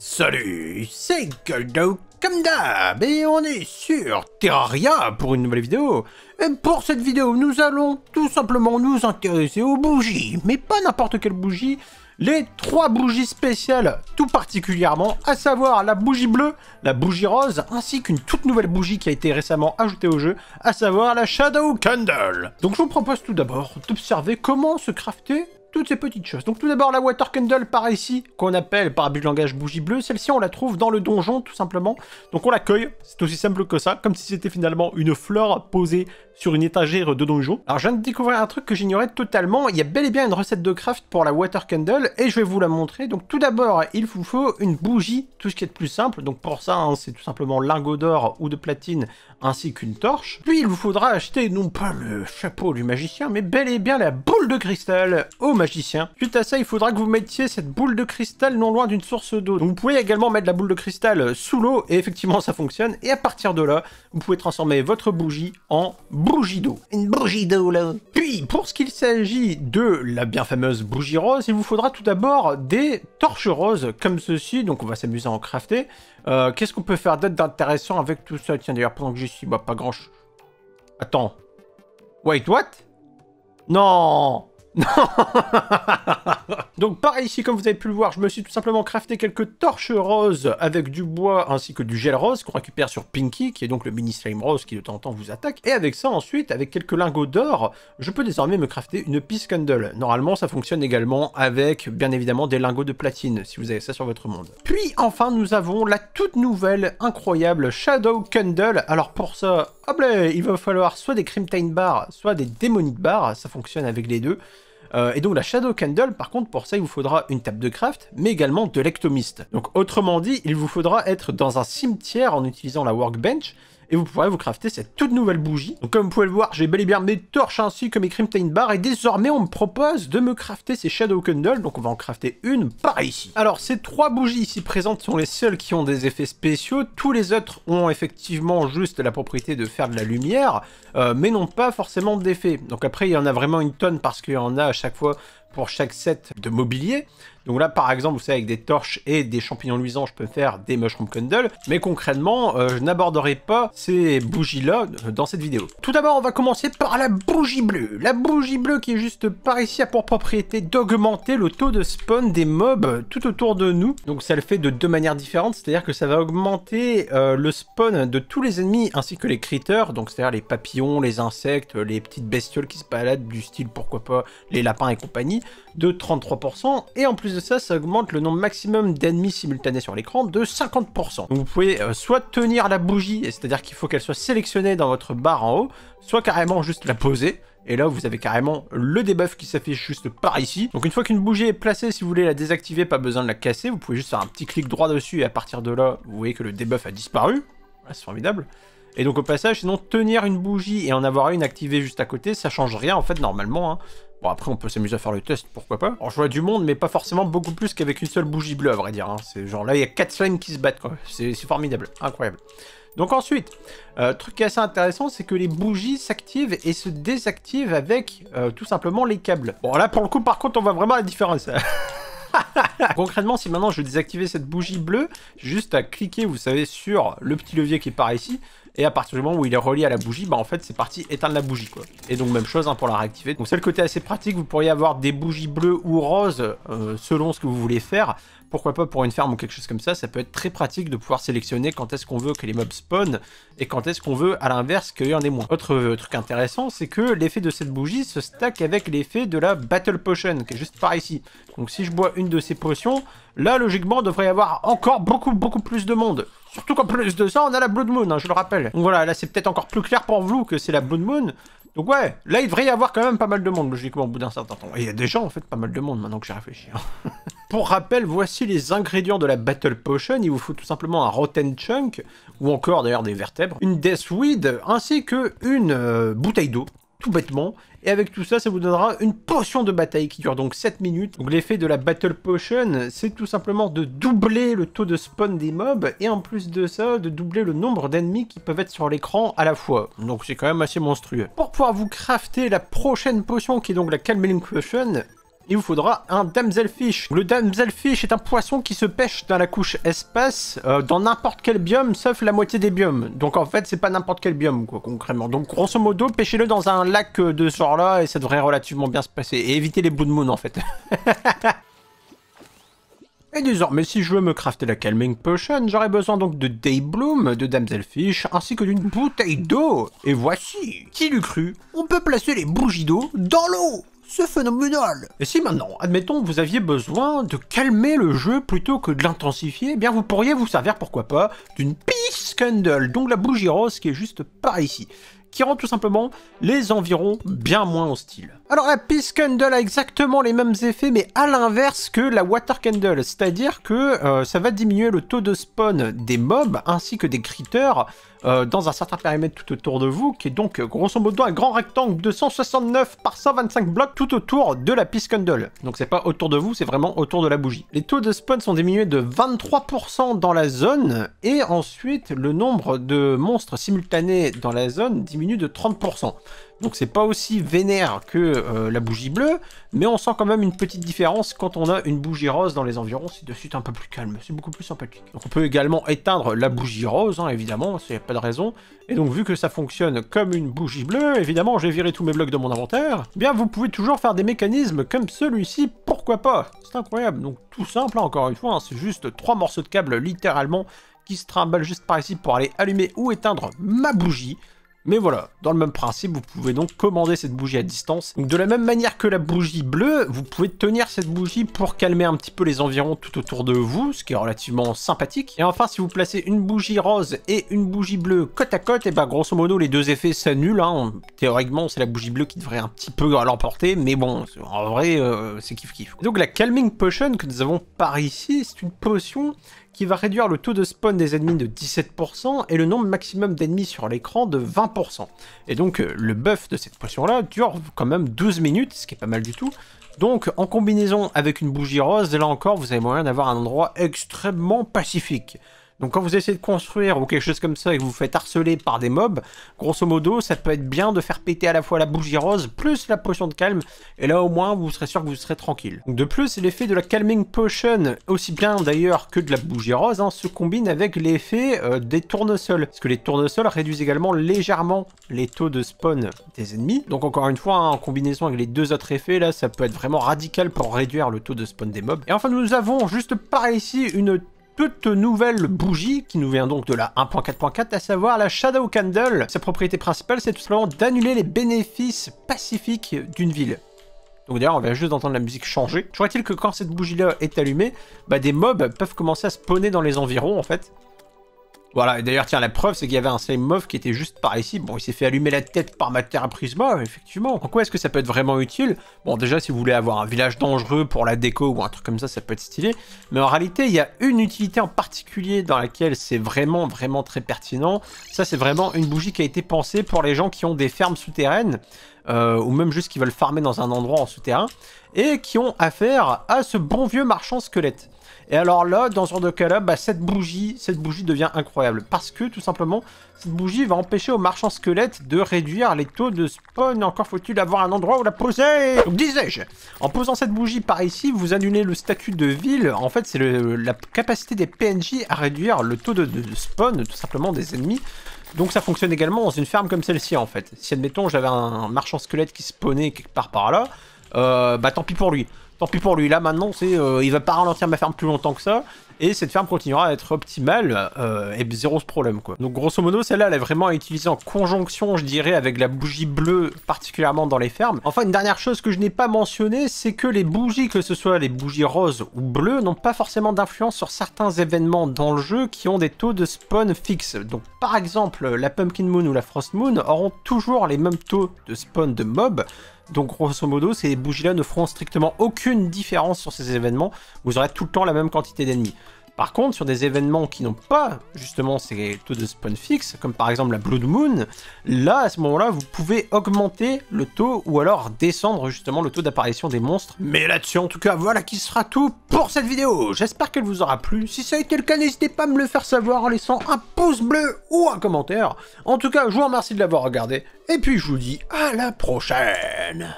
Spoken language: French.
Salut, c'est Goldo comme d'hab et on est sur Terraria pour une nouvelle vidéo. Et pour cette vidéo, nous allons tout simplement nous intéresser aux bougies, mais pas n'importe quelle bougie, les trois bougies spéciales tout particulièrement, à savoir la bougie bleue, la bougie rose, ainsi qu'une toute nouvelle bougie qui a été récemment ajoutée au jeu, à savoir la Shadow Candle. Donc je vous propose tout d'abord d'observer comment se crafter toutes ces petites choses. Donc tout d'abord la Water Candle par ici, qu'on appelle par abus de langage bougie bleue. Celle-ci on la trouve dans le donjon tout simplement. Donc on la cueille, c'est aussi simple que ça, comme si c'était finalement une fleur posée sur une étagère de donjon. Alors je viens de découvrir un truc que j'ignorais totalement, il y a bel et bien une recette de craft pour la Water Candle et je vais vous la montrer. Donc tout d'abord il vous faut une bougie, tout ce qui est plus simple. Donc pour ça hein, c'est tout simplement lingot d'or ou de platine ainsi qu'une torche. Puis il vous faudra acheter non pas le chapeau du magicien mais bel et bien la boule de cristal au magicien Suite à ça, il faudra que vous mettiez cette boule de cristal non loin d'une source d'eau. Vous pouvez également mettre la boule de cristal euh, sous l'eau, et effectivement ça fonctionne. Et à partir de là, vous pouvez transformer votre bougie en bougie d'eau. Une bougie d'eau là Puis, pour ce qu'il s'agit de la bien fameuse bougie rose, il vous faudra tout d'abord des torches roses comme ceci, donc on va s'amuser à en crafter. Euh, qu'est-ce qu'on peut faire d'autre d'intéressant avec tout ça Tiens d'ailleurs, pendant que j'y suis, bah pas grand... Attends. Wait, what Non Donc pareil ici, comme vous avez pu le voir, je me suis tout simplement crafté quelques torches roses avec du bois ainsi que du gel rose qu'on récupère sur Pinky, qui est donc le mini slime rose qui de temps en temps vous attaque. Et avec ça ensuite, avec quelques lingots d'or, je peux désormais me crafter une Peace Candle. Normalement, ça fonctionne également avec, bien évidemment, des lingots de platine, si vous avez ça sur votre monde. Puis enfin, nous avons la toute nouvelle, incroyable Shadow Candle. Alors pour ça, il va falloir soit des Crimtine Bars, soit des Démonic Bars, ça fonctionne avec les deux. Euh, et donc la Shadow Candle, par contre, pour ça, il vous faudra une table de craft, mais également de l'ectomiste. Donc autrement dit, il vous faudra être dans un cimetière en utilisant la workbench, et vous pourrez vous crafter cette toute nouvelle bougie. Donc comme vous pouvez le voir, j'ai bel et bien mes torches ainsi que mes Crimtain bars. et désormais on me propose de me crafter ces Shadow Candles, donc on va en crafter une par ici. Alors ces trois bougies ici présentes sont les seules qui ont des effets spéciaux, tous les autres ont effectivement juste la propriété de faire de la lumière, euh, mais n'ont pas forcément d'effet. Donc après il y en a vraiment une tonne parce qu'il y en a à chaque fois pour chaque set de mobilier. Donc là, par exemple, vous savez, avec des torches et des champignons luisants, je peux faire des mushroom candles. Mais concrètement, euh, je n'aborderai pas ces bougies-là dans cette vidéo. Tout d'abord, on va commencer par la bougie bleue. La bougie bleue qui est juste par ici a pour propriété d'augmenter le taux de spawn des mobs tout autour de nous. Donc ça le fait de deux manières différentes, c'est-à-dire que ça va augmenter euh, le spawn de tous les ennemis ainsi que les critters, donc c'est-à-dire les papillons, les insectes, les petites bestioles qui se baladent du style pourquoi pas les lapins et compagnie de 33%, et en plus de ça, ça augmente le nombre maximum d'ennemis simultanés sur l'écran de 50%. vous pouvez euh, soit tenir la bougie, c'est-à-dire qu'il faut qu'elle soit sélectionnée dans votre barre en haut, soit carrément juste la poser, et là, vous avez carrément le debuff qui s'affiche juste par ici. Donc une fois qu'une bougie est placée, si vous voulez la désactiver, pas besoin de la casser. Vous pouvez juste faire un petit clic droit dessus et à partir de là, vous voyez que le debuff a disparu. Ah, c'est formidable. Et donc au passage, sinon tenir une bougie et en avoir une activée juste à côté, ça change rien en fait normalement. Hein. Bon, après, on peut s'amuser à faire le test, pourquoi pas. Alors, je du monde, mais pas forcément beaucoup plus qu'avec une seule bougie bleue, à vrai dire. Hein. C'est genre, là, il y a 4 slimes qui se battent, quoi. C'est formidable, incroyable. Donc ensuite, euh, truc assez intéressant, c'est que les bougies s'activent et se désactivent avec euh, tout simplement les câbles. Bon là pour le coup par contre on voit vraiment la différence. Concrètement, si maintenant je désactive cette bougie bleue, juste à cliquer, vous savez, sur le petit levier qui est par ici, et à partir du moment où il est relié à la bougie, bah en fait c'est parti éteindre la bougie quoi. Et donc même chose hein, pour la réactiver. Donc c'est le côté assez pratique, vous pourriez avoir des bougies bleues ou roses euh, selon ce que vous voulez faire. Pourquoi pas pour une ferme ou quelque chose comme ça, ça peut être très pratique de pouvoir sélectionner quand est-ce qu'on veut que les mobs spawn et quand est-ce qu'on veut à l'inverse qu'il y en ait moins. Autre euh, truc intéressant, c'est que l'effet de cette bougie se stack avec l'effet de la Battle Potion qui est juste par ici. Donc si je bois une de ces potions, Là, logiquement, devrait y avoir encore beaucoup, beaucoup plus de monde. Surtout qu'en plus de ça, on a la Blood Moon, hein, je le rappelle. Donc voilà, là, c'est peut-être encore plus clair pour vous que c'est la Blood Moon. Donc ouais, là, il devrait y avoir quand même pas mal de monde, logiquement, au bout d'un certain temps. il y a déjà, en fait, pas mal de monde, maintenant que j'ai réfléchi. Hein. pour rappel, voici les ingrédients de la Battle Potion. Il vous faut tout simplement un Rotten Chunk, ou encore, d'ailleurs, des vertèbres, une Death Weed, ainsi que une euh, bouteille d'eau tout bêtement. Et avec tout ça, ça vous donnera une potion de bataille qui dure donc 7 minutes. Donc l'effet de la Battle Potion, c'est tout simplement de doubler le taux de spawn des mobs, et en plus de ça, de doubler le nombre d'ennemis qui peuvent être sur l'écran à la fois. Donc c'est quand même assez monstrueux. Pour pouvoir vous crafter la prochaine potion, qui est donc la Calming Potion, il vous faudra un damselfish. Le damselfish est un poisson qui se pêche dans la couche espace, euh, dans n'importe quel biome, sauf la moitié des biomes. Donc en fait, c'est pas n'importe quel biome, quoi, concrètement. Donc grosso modo, pêchez-le dans un lac euh, de ce genre-là, et ça devrait relativement bien se passer. Et évitez les de moon, en fait. Et désormais, si je veux me crafter la Calming Potion, j'aurai besoin donc de Daybloom, de Damselfish, ainsi que d'une bouteille d'eau. Et voici, qui l'eût cru, on peut placer les bougies d'eau dans l'eau ce phénoménal Et si maintenant, admettons que vous aviez besoin de calmer le jeu plutôt que de l'intensifier, eh bien vous pourriez vous servir, pourquoi pas, d'une Peace Candle, donc la bougie rose qui est juste par ici qui rend tout simplement les environs bien moins hostiles. Alors la Peace Candle a exactement les mêmes effets, mais à l'inverse que la Water Candle, c'est-à-dire que euh, ça va diminuer le taux de spawn des mobs ainsi que des critters euh, dans un certain périmètre tout autour de vous, qui est donc grosso modo un grand rectangle de 169 par 125 blocs tout autour de la Peace Candle. Donc c'est pas autour de vous, c'est vraiment autour de la bougie. Les taux de spawn sont diminués de 23% dans la zone, et ensuite le nombre de monstres simultanés dans la zone diminue de 30%. Donc c'est pas aussi vénère que euh, la bougie bleue, mais on sent quand même une petite différence quand on a une bougie rose dans les environs, c'est de suite un peu plus calme, c'est beaucoup plus sympathique. on peut également éteindre la bougie rose, hein, évidemment, c'est n'y a pas de raison. Et donc vu que ça fonctionne comme une bougie bleue, évidemment j'ai viré tous mes blocs de mon inventaire, eh bien vous pouvez toujours faire des mécanismes comme celui-ci, pourquoi pas C'est incroyable, donc tout simple hein, encore une fois, hein, c'est juste trois morceaux de câble littéralement qui se trimballe juste par ici pour aller allumer ou éteindre ma bougie. Mais voilà, dans le même principe, vous pouvez donc commander cette bougie à distance. Donc de la même manière que la bougie bleue, vous pouvez tenir cette bougie pour calmer un petit peu les environs tout autour de vous, ce qui est relativement sympathique. Et enfin, si vous placez une bougie rose et une bougie bleue côte à côte, et eh bah ben, grosso modo, les deux effets s'annulent. Hein. Théoriquement, c'est la bougie bleue qui devrait un petit peu l'emporter, mais bon, en vrai, euh, c'est kiff kiff. Donc la Calming Potion que nous avons par ici, c'est une potion qui va réduire le taux de spawn des ennemis de 17% et le nombre maximum d'ennemis sur l'écran de 20%. Et donc euh, le buff de cette potion-là dure quand même 12 minutes, ce qui est pas mal du tout. Donc en combinaison avec une bougie rose, là encore vous avez moyen d'avoir un endroit extrêmement pacifique. Donc quand vous essayez de construire ou quelque chose comme ça et que vous vous faites harceler par des mobs, grosso modo, ça peut être bien de faire péter à la fois la bougie rose plus la potion de calme, et là au moins vous serez sûr que vous serez tranquille. de plus, l'effet de la calming potion, aussi bien d'ailleurs que de la bougie rose, hein, se combine avec l'effet euh, des tournesols, parce que les tournesols réduisent également légèrement les taux de spawn des ennemis. Donc encore une fois, hein, en combinaison avec les deux autres effets, là ça peut être vraiment radical pour réduire le taux de spawn des mobs. Et enfin nous avons juste par ici une toute nouvelle bougie qui nous vient donc de la 1.4.4, à savoir la Shadow Candle. Sa propriété principale, c'est tout simplement d'annuler les bénéfices pacifiques d'une ville. Donc d'ailleurs, on vient juste d'entendre la musique changer. Je crois-t-il que quand cette bougie-là est allumée, bah, des mobs peuvent commencer à spawner dans les environs, en fait. Voilà, et d'ailleurs, tiens, la preuve, c'est qu'il y avait un slime mauve qui était juste par ici. Bon, il s'est fait allumer la tête par ma à Prisma, effectivement. En quoi est-ce que ça peut être vraiment utile Bon, déjà, si vous voulez avoir un village dangereux pour la déco ou un truc comme ça, ça peut être stylé. Mais en réalité, il y a une utilité en particulier dans laquelle c'est vraiment, vraiment très pertinent. Ça, c'est vraiment une bougie qui a été pensée pour les gens qui ont des fermes souterraines. Euh, ou même juste qui veulent farmer dans un endroit en souterrain, et qui ont affaire à ce bon vieux marchand squelette. Et alors là, dans ce genre de cas-là, bah, cette, bougie, cette bougie devient incroyable. Parce que, tout simplement, cette bougie va empêcher au marchand squelette de réduire les taux de spawn. Encore faut-il avoir un endroit où la poser Disais-je En posant cette bougie par ici, vous annulez le statut de ville. En fait, c'est la capacité des PNJ à réduire le taux de, spawn, tout simplement, des ennemis. Donc ça fonctionne également dans une ferme comme celle-ci en fait. Si admettons j'avais un marchand squelette qui spawnait quelque part par là, euh, bah tant pis pour lui. Tant pis pour lui. Là, maintenant, c'est, euh, il va pas ralentir ma ferme plus longtemps que ça et cette ferme continuera à être optimale euh, et zéro ce problème quoi. Donc grosso modo celle-là elle est vraiment à utiliser en conjonction je dirais avec la bougie bleue particulièrement dans les fermes. Enfin une dernière chose que je n'ai pas mentionné c'est que les bougies que ce soit les bougies roses ou bleues n'ont pas forcément d'influence sur certains événements dans le jeu qui ont des taux de spawn fixes. Donc par exemple la Pumpkin Moon ou la Frost Moon auront toujours les mêmes taux de spawn de mobs donc grosso modo, ces bougies-là ne feront strictement aucune différence sur ces événements. Vous aurez tout le temps la même quantité d'ennemis. Par contre, sur des événements qui n'ont pas justement ces taux de spawn fixe, comme par exemple la Blood Moon, là, à ce moment-là, vous pouvez augmenter le taux ou alors descendre justement le taux d'apparition des monstres. Mais là-dessus, en tout cas, voilà qui sera tout pour cette vidéo. J'espère qu'elle vous aura plu. Si ça a été le cas, n'hésitez pas à me le faire savoir en laissant un pouce bleu ou un commentaire. En tout cas, je vous remercie de l'avoir regardé. Et puis, je vous dis à la prochaine.